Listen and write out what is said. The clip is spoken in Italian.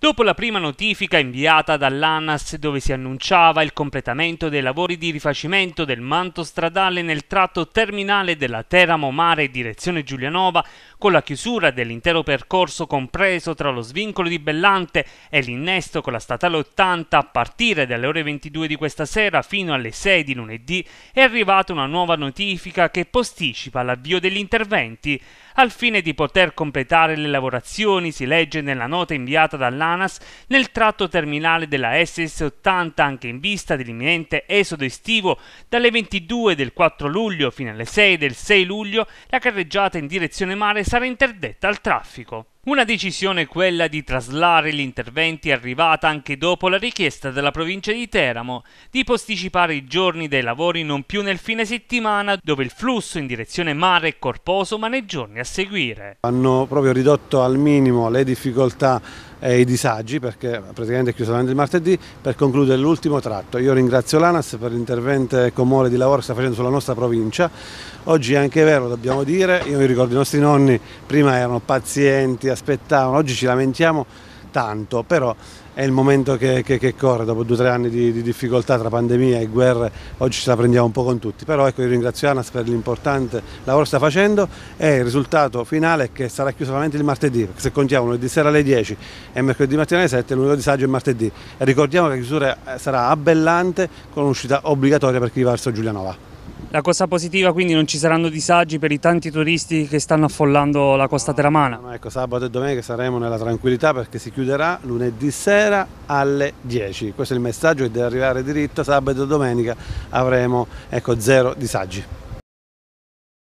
Dopo la prima notifica inviata dall'ANAS dove si annunciava il completamento dei lavori di rifacimento del manto stradale nel tratto terminale della Teramo Mare direzione Giulianova, con la chiusura dell'intero percorso compreso tra lo svincolo di Bellante e l'innesto con la statale 80 a partire dalle ore 22 di questa sera fino alle 6 di lunedì, è arrivata una nuova notifica che posticipa l'avvio degli interventi. Al fine di poter completare le lavorazioni, si legge nella nota inviata dall'ANAS Anas nel tratto terminale della SS80 anche in vista dell'imminente esodo estivo dalle 22 del 4 luglio fino alle 6 del 6 luglio la carreggiata in direzione mare sarà interdetta al traffico. Una decisione quella di traslare gli interventi arrivata anche dopo la richiesta della provincia di Teramo di posticipare i giorni dei lavori non più nel fine settimana dove il flusso in direzione mare è corposo ma nei giorni a seguire. Hanno proprio ridotto al minimo le difficoltà e i disagi perché praticamente è chiuso il martedì per concludere l'ultimo tratto. Io ringrazio l'ANAS per l'intervento comune di lavoro che sta facendo sulla nostra provincia. Oggi è anche vero, dobbiamo dire, io mi ricordo i nostri nonni prima erano pazienti, aspettavano, oggi ci lamentiamo tanto, però è il momento che, che, che corre, dopo due o tre anni di, di, difficoltà tra pandemia e guerre, oggi ce la prendiamo un po' con tutti, però ecco io ringrazio Anas per l'importante lavoro che sta facendo e il risultato finale è che sarà chiuso solamente il martedì, se contiamo lunedì sera alle 10 e mercoledì mattina alle 7, l'unico disagio è martedì e ricordiamo che la chiusura eh, sarà abbellante con un'uscita obbligatoria per chi va verso Giulianova. La cosa positiva quindi non ci saranno disagi per i tanti turisti che stanno affollando la costa teramana? no, ecco, sabato e domenica saremo nella tranquillità perché si chiuderà lunedì sera alle 10. Questo è il messaggio che deve arrivare diritto, sabato e domenica avremo ecco, zero disagi.